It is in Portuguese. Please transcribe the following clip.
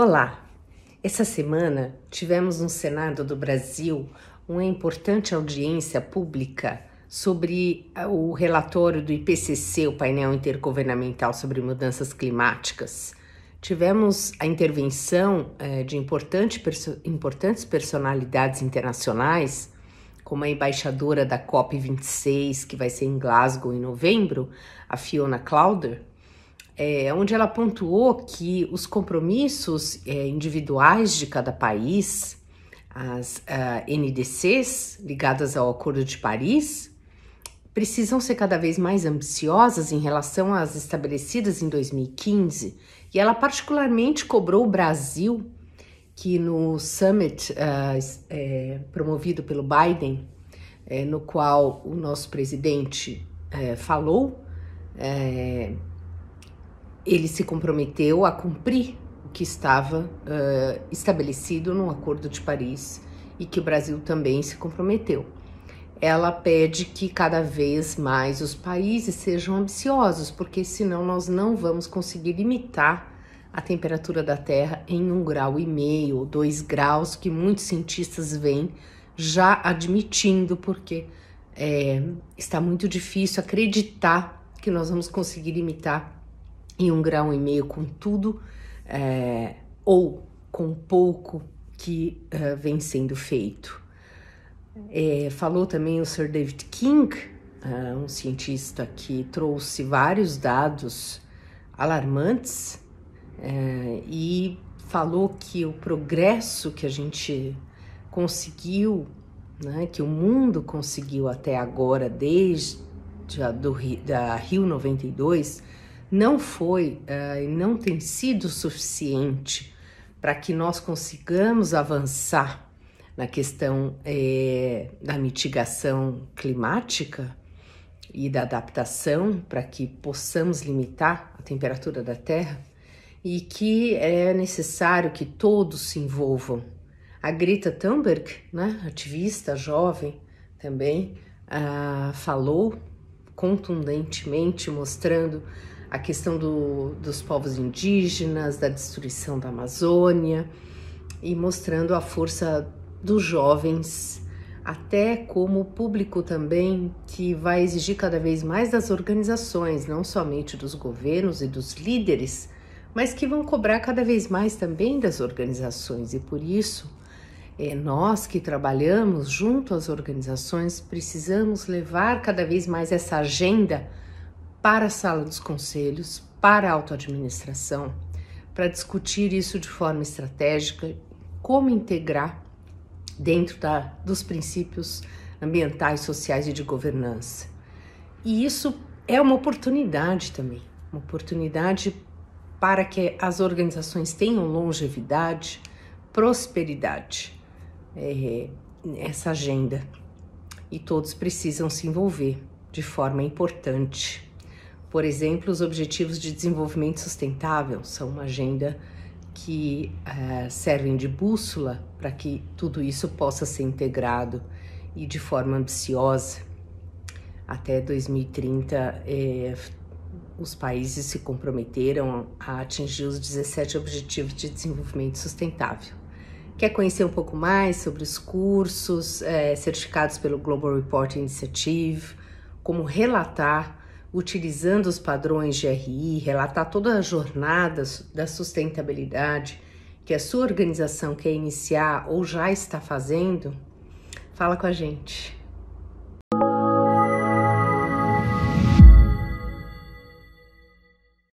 Olá! Essa semana tivemos no Senado do Brasil uma importante audiência pública sobre o relatório do IPCC, o painel intergovernamental sobre mudanças climáticas. Tivemos a intervenção eh, de importante importantes personalidades internacionais, como a embaixadora da COP26, que vai ser em Glasgow em novembro, a Fiona Clauder, é, onde ela pontuou que os compromissos é, individuais de cada país, as uh, ah, NDCs ligadas ao Acordo de Paris, precisam ser cada vez mais ambiciosas em relação às estabelecidas em 2015, e ela particularmente cobrou o Brasil, que no summit uh, é, promovido pelo Biden, é, no qual o nosso presidente é, falou, é, ele se comprometeu a cumprir o que estava uh, estabelecido no Acordo de Paris e que o Brasil também se comprometeu. Ela pede que cada vez mais os países sejam ambiciosos, porque senão nós não vamos conseguir limitar a temperatura da Terra em um grau e meio ou dois graus, que muitos cientistas vêm já admitindo, porque é, está muito difícil acreditar que nós vamos conseguir limitar e um grão e meio com tudo é, ou com pouco que uh, vem sendo feito. É, falou também o Sir David King, uh, um cientista que trouxe vários dados alarmantes é, e falou que o progresso que a gente conseguiu, né, que o mundo conseguiu até agora, desde a do, da Rio 92, não foi eh, e uh, não tem sido suficiente para que nós consigamos avançar na questão eh, da mitigação climática e da adaptação para que possamos limitar a temperatura da Terra e que é necessário que todos se envolvam. A Greta Thunberg, né, ativista jovem também, ah, falou contundentemente mostrando a questão do, dos povos indígenas, da destruição da Amazônia e mostrando a força dos jovens, até como público também que vai exigir cada vez mais das organizações, não somente dos governos e dos líderes, mas que vão cobrar cada vez mais também das organizações e por isso é, nós que trabalhamos junto às organizações precisamos levar cada vez mais essa agenda para a sala dos conselhos, para a autoadministração, para discutir isso de forma estratégica, como integrar dentro da, dos princípios ambientais, sociais e de governança. E isso é uma oportunidade também, uma oportunidade para que as organizações tenham longevidade, prosperidade, é, agenda. E todos precisam se envolver de forma importante. Por exemplo, os Objetivos de Desenvolvimento Sustentável são uma agenda que eh, servem de bússola para que tudo isso possa ser integrado e de forma ambiciosa. Até 2030, eh, os países se comprometeram a atingir os 17 Objetivos de Desenvolvimento Sustentável. Quer conhecer um pouco mais sobre os cursos eh, certificados pelo Global Reporting Initiative, como relatar utilizando os padrões de RI, relatar toda a jornada da sustentabilidade que a sua organização quer iniciar ou já está fazendo, fala com a gente.